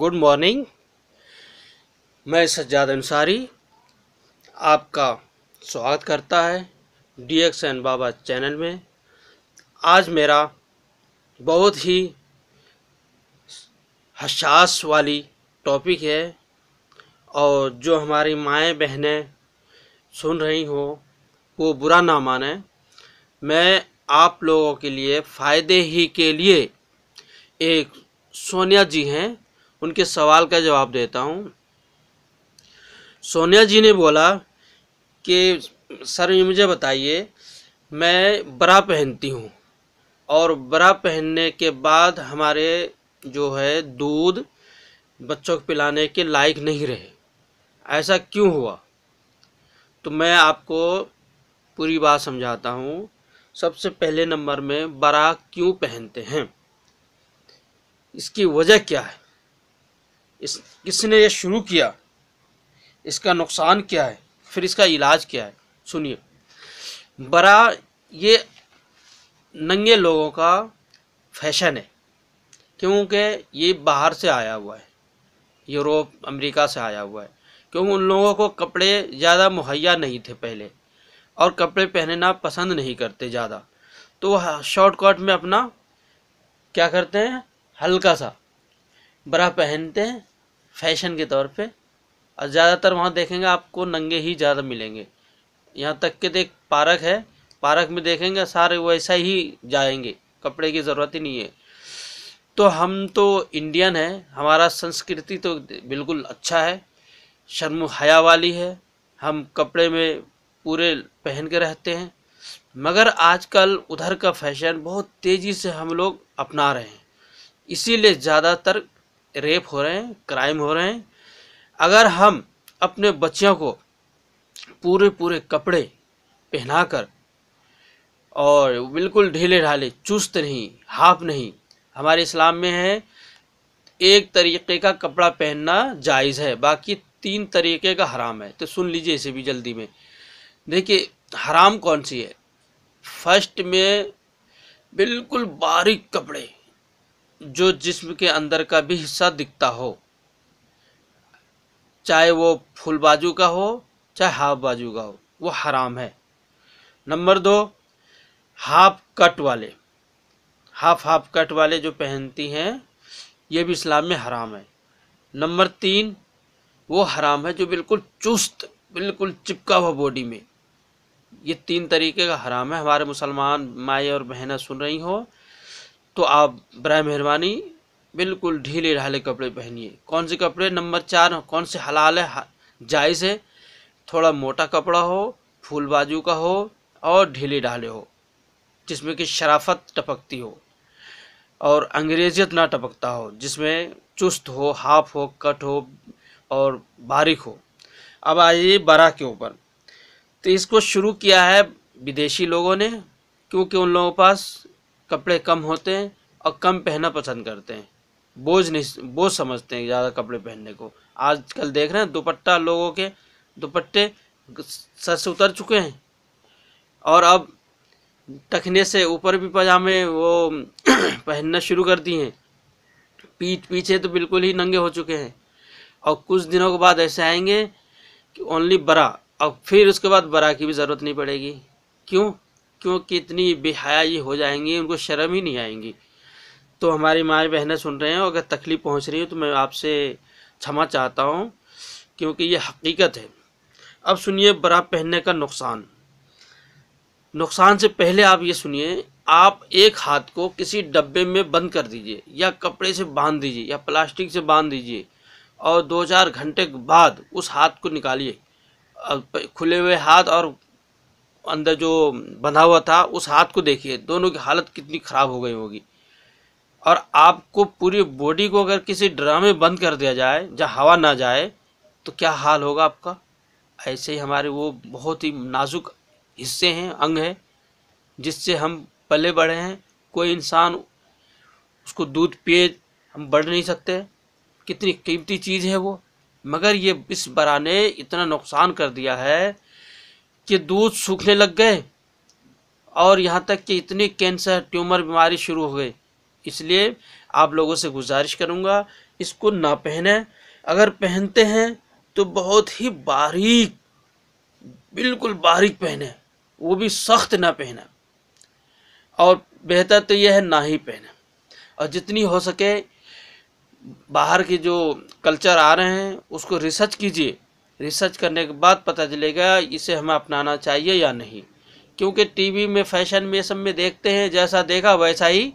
good morning मैं सज्जाद अंसारी आपका स्वागत करता है D X N Baba channel में आज मेरा बहुत ही हसास वाली टॉपिक है और जो हमारी माएँ बहनें सुन रही हो वो बुरा ना माने मैं आप लोगों के लिए फ़ायदे ही के लिए एक सोनिया जी हैं उनके सवाल का जवाब देता हूँ सोनिया जी ने बोला कि सर ये मुझे बताइए मैं बरा पहनती हूँ और बरा पहनने के बाद हमारे जो है दूध बच्चों को पिलाने के लायक नहीं रहे ऐसा क्यों हुआ तो मैं आपको पूरी बात समझाता हूँ सबसे पहले नंबर में बरा क्यों पहनते हैं इसकी वजह क्या है इस किसने ये शुरू किया इसका नुकसान क्या है फिर इसका इलाज क्या है सुनिए बड़ा ये नंगे लोगों का फैशन है क्योंकि ये बाहर से आया हुआ है यूरोप अमेरिका से आया हुआ है क्योंकि उन लोगों को कपड़े ज़्यादा मुहैया नहीं थे पहले और कपड़े पहनना पसंद नहीं करते ज़्यादा तो वह शॉर्टकट में अपना क्या करते हैं हल्का सा बड़ा पहनते हैं फैशन के तौर पे और ज़्यादातर वहाँ देखेंगे आपको नंगे ही ज़्यादा मिलेंगे यहाँ तक के एक पार्क है पार्क में देखेंगे सारे वैसा ही जाएंगे कपड़े की ज़रूरत ही नहीं है तो हम तो इंडियन हैं हमारा संस्कृति तो बिल्कुल अच्छा है शर्म हया वाली है हम कपड़े में पूरे पहन के रहते हैं मगर आजकल उधर का फैशन बहुत तेज़ी से हम लोग अपना रहे हैं इसीलिए ज़्यादातर रेप हो रहे हैं क्राइम हो रहे हैं अगर हम अपने बच्चों को पूरे पूरे कपड़े पहनाकर और बिल्कुल ढीले ढाले चुस्त नहीं हाफ नहीं हमारे इस्लाम में है एक तरीके का कपड़ा पहनना जायज़ है बाकी तीन तरीके का हराम है तो सुन लीजिए इसे भी जल्दी में देखिए हराम कौन सी है फर्स्ट में बिल्कुल बारीक कपड़े जो जिस्म के अंदर का भी हिस्सा दिखता हो चाहे वो फुल बाजू का हो चाहे हाफ बाजू का हो वो हराम है नंबर दो हाफ कट वाले हाफ हाफ कट वाले जो पहनती हैं ये भी इस्लाम में हराम है नंबर तीन वो हराम है जो बिल्कुल चुस्त बिल्कुल चिपका हुआ बॉडी में ये तीन तरीके का हराम है हमारे मुसलमान माए और बहनें सुन रही हो तो आप बर मेहरबानी बिल्कुल ढीले ढाले कपड़े पहनिए कौन से कपड़े नंबर चार कौन से हलाल है जायज़ है थोड़ा मोटा कपड़ा हो फूल बाजू का हो और ढीले ढाले हो जिसमें कि शराफत टपकती हो और अंग्रेजियत ना टपकता हो जिसमें चुस्त हो हाफ हो कट हो और बारीक हो अब आइए बरा के ऊपर तो इसको शुरू किया है विदेशी लोगों ने क्योंकि उन लोगों के पास कपड़े कम होते हैं और कम पहनना पसंद करते हैं बोझ नहीं बोझ समझते हैं ज़्यादा कपड़े पहनने को आजकल देख रहे हैं दुपट्टा लोगों के दुपट्टे सर से उतर चुके हैं और अब टखने से ऊपर भी पजामे वो पहनना शुरू कर दिए हैं पीठ पीछे तो बिल्कुल ही नंगे हो चुके हैं और कुछ दिनों के बाद ऐसे आएंगे कि ओनली बरा और फिर उसके बाद बरा की भी ज़रूरत नहीं पड़ेगी क्यों क्योंकि इतनी बेहयाई हो जाएंगी उनको शर्म ही नहीं आएंगी तो हमारी माए बहनें सुन रहे हैं अगर तकलीफ़ पहुंच रही हो तो मैं आपसे क्षमा चाहता हूं क्योंकि ये हकीकत है अब सुनिए बरा पहनने का नुकसान नुकसान से पहले आप ये सुनिए आप एक हाथ को किसी डब्बे में बंद कर दीजिए या कपड़े से बांध दीजिए या प्लास्टिक से बांध दीजिए और दो चार घंटे बाद उस हाथ को निकालिए खुले हुए हाथ और अंदर जो बंधा हुआ था उस हाथ को देखिए दोनों की हालत कितनी ख़राब हो गई होगी और आपको पूरी बॉडी को अगर किसी ड्रामे में बंद कर दिया जाए जहाँ हवा ना जाए तो क्या हाल होगा आपका ऐसे ही हमारे वो बहुत ही नाजुक हिस्से हैं अंग हैं जिससे हम पले बढ़े हैं कोई इंसान उसको दूध पिए हम बढ़ नहीं सकते कितनी कीमती चीज़ है वो मगर ये इस बरा ने इतना नुकसान कर दिया है कि दूध सूखने लग गए और यहाँ तक कि इतनी कैंसर ट्यूमर बीमारी शुरू हो गई इसलिए आप लोगों से गुजारिश करूँगा इसको ना पहने अगर पहनते हैं तो बहुत ही बारीक बिल्कुल बारीक पहने वो भी सख्त ना पहना और बेहतर तो यह है ना ही पहने और जितनी हो सके बाहर के जो कल्चर आ रहे हैं उसको रिसर्च कीजिए रिसर्च करने के बाद पता चलेगा इसे हमें अपनाना चाहिए या नहीं क्योंकि टीवी में फैशन में सब में देखते हैं जैसा देखा वैसा ही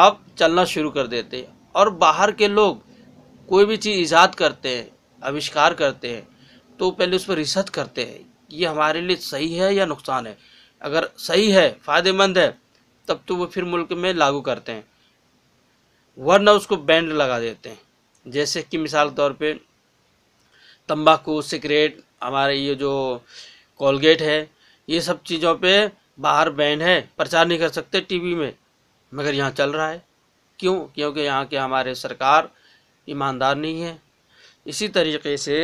आप चलना शुरू कर देते हैं और बाहर के लोग कोई भी चीज़ ईजाद करते हैं आविष्कार करते हैं तो पहले उस पर रिसर्च करते हैं ये हमारे लिए सही है या नुकसान है अगर सही है फ़ायदेमंद है तब तो वो फिर मुल्क में लागू करते हैं वरना उसको बैंड लगा देते हैं जैसे कि मिसाल तौर पर तंबाकू सिगरेट हमारे ये जो कोलगेट है ये सब चीज़ों पे बाहर बैन है प्रचार नहीं कर सकते टीवी में मगर यहाँ चल रहा है क्यों क्योंकि यहाँ के हमारे सरकार ईमानदार नहीं है इसी तरीके से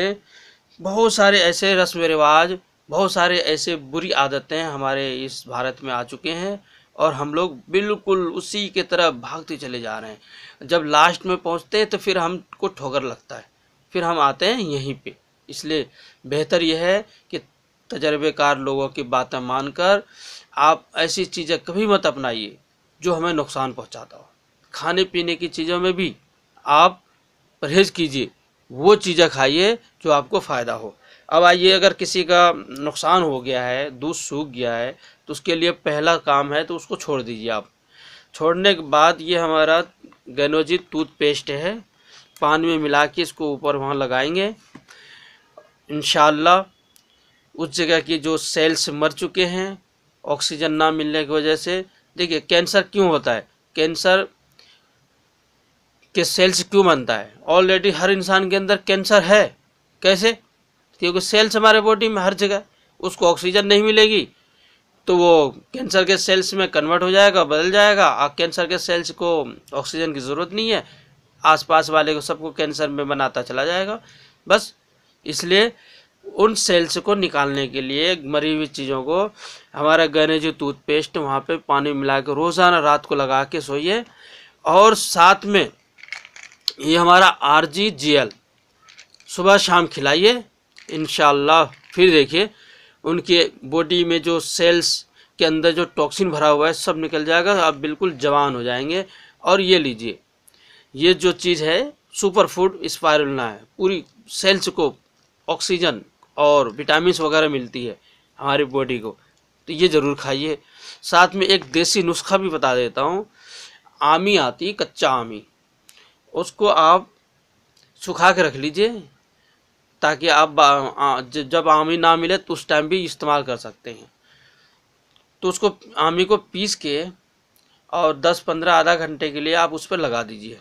बहुत सारे ऐसे रस्म रिवाज बहुत सारे ऐसे बुरी आदतें हमारे इस भारत में आ चुके हैं और हम लोग बिल्कुल उसी के तरफ भागते चले जा रहे हैं जब लास्ट में पहुंचते हैं तो फिर हमको ठोकर लगता है फिर हम आते हैं यहीं पे इसलिए बेहतर यह है कि तजर्बेकार लोगों की बातें मानकर आप ऐसी चीज़ें कभी मत अपनाइए जो हमें नुकसान पहुंचाता हो खाने पीने की चीज़ों में भी आप परहेज़ कीजिए वो चीज़ें खाइए जो आपको फ़ायदा हो अब आइए अगर किसी का नुकसान हो गया है दूध सूख गया है तो उसके लिए पहला काम है तो उसको छोड़ दीजिए आप छोड़ने के बाद ये हमारा गनोजी टूथपेस्ट है पान में मिला के इसको ऊपर वहाँ लगाएंगे इन उस जगह के जो सेल्स मर चुके हैं ऑक्सीजन ना मिलने की वजह से देखिए कैंसर क्यों होता है कैंसर के सेल्स क्यों बनता है ऑलरेडी हर इंसान के अंदर कैंसर है कैसे क्योंकि सेल्स हमारे बॉडी में हर जगह उसको ऑक्सीजन नहीं मिलेगी तो वो कैंसर के सेल्स में कन्वर्ट हो जाएगा बदल जाएगा कैंसर के सेल्स को ऑक्सीजन की ज़रूरत नहीं है आसपास वाले को सबको कैंसर में बनाता चला जाएगा बस इसलिए उन सेल्स को निकालने के लिए मरी हुई चीज़ों को हमारा गहने जो टूथपेस्ट वहाँ पे पानी मिला के रोज़ाना रात को लगा के सोइए और साथ में ये हमारा आर जी जी एल सुबह शाम खिलाइए इन फिर देखिए उनके बॉडी में जो सेल्स के अंदर जो टॉक्सिन भरा हुआ है सब निकल जाएगा आप बिल्कुल जवान हो जाएंगे और ये लीजिए ये जो चीज़ है सुपर फूड स्पायरुलना है पूरी सेल्स को ऑक्सीजन और विटामिन वगैरह मिलती है हमारी बॉडी को तो ये ज़रूर खाइए साथ में एक देसी नुस्खा भी बता देता हूँ आमी आती कच्चा आमी उसको आप सुखा के रख लीजिए ताकि आप आ, जब आमी ना मिले तो उस टाइम भी इस्तेमाल कर सकते हैं तो उसको आमी को पीस के और 10-15 आधा घंटे के लिए आप उस पर लगा दीजिए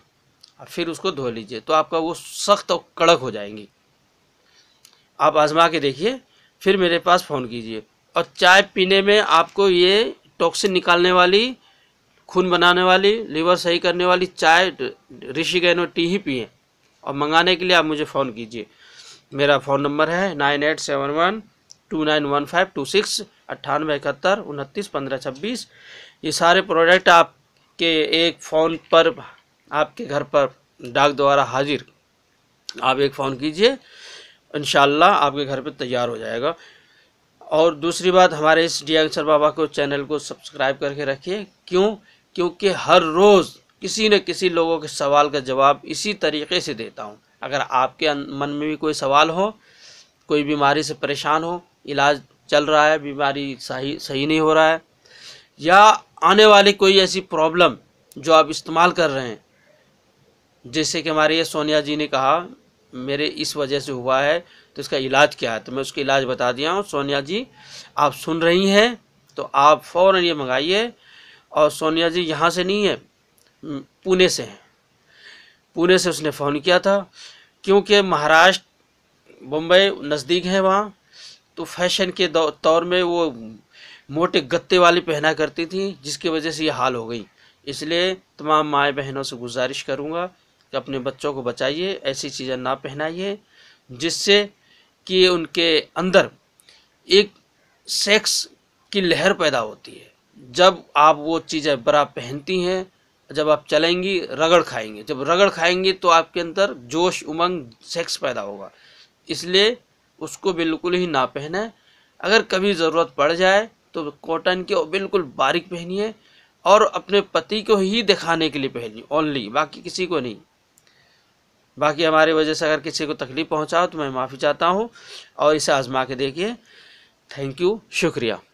और फिर उसको धो लीजिए तो आपका वो सख्त और कड़क हो जाएंगी आप आजमा के देखिए फिर मेरे पास फ़ोन कीजिए और चाय पीने में आपको ये टॉक्सिन निकालने वाली खून बनाने वाली लीवर सही करने वाली चाय ऋषि गहनो टी ही पिए और मंगाने के लिए आप मुझे फ़ोन कीजिए मेरा फ़ोन नंबर है nine eight seven one two nine one five two six अट्ठानवे इकहत्तर उनतीस पंद्रह छब्बीस ये सारे प्रोडक्ट आपके एक फ़ोन पर आपके घर पर डाक द्वारा हाजिर आप एक फ़ोन कीजिए इन आपके घर पर तैयार हो जाएगा और दूसरी बात हमारे इस डी अंसर बाबा को चैनल को सब्सक्राइब करके रखिए क्यों क्योंकि हर रोज़ किसी न किसी लोगों के सवाल का जवाब इसी तरीके से देता हूँ अगर आपके मन में भी कोई सवाल हो कोई बीमारी से परेशान हो इलाज चल रहा है बीमारी सही सही नहीं हो रहा है या आने वाली कोई ऐसी प्रॉब्लम जो आप इस्तेमाल कर रहे हैं जैसे कि हमारे ये सोनिया जी ने कहा मेरे इस वजह से हुआ है तो इसका इलाज क्या है तो मैं उसका इलाज बता दिया हूँ सोनिया जी आप सुन रही हैं तो आप फ़ौर ये मंगाइए और सोनिया जी यहाँ से नहीं है पुणे से हैं पुणे से उसने फ़ोन किया था क्योंकि महाराष्ट्र बम्बई नज़दीक है वहाँ तो फैशन के दौर में वो मोटे गत्ते वाली पहना करती थी जिसकी वजह से ये हाल हो गई इसलिए तमाम माए बहनों से गुजारिश करूँगा कि अपने बच्चों को बचाइए ऐसी चीज़ें ना पहनाइए जिससे कि उनके अंदर एक सेक्स की लहर पैदा होती है जब आप वो चीज़ें बड़ा पहनती हैं जब आप चलेंगी रगड़ खाएंगे जब रगड़ खाएंगे तो आपके अंदर जोश उमंग सेक्स पैदा होगा इसलिए उसको बिल्कुल ही ना पहने अगर कभी ज़रूरत पड़ जाए तो कॉटन के बिल्कुल बारीक पहनिए और अपने पति को ही दिखाने के लिए पहनिए ओनली बाकी किसी को नहीं बाकी हमारे वजह से अगर किसी को तकलीफ़ पहुँचाओ तो मैं माफ़ी चाहता हूँ और इसे आजमा के देखिए थैंक यू शुक्रिया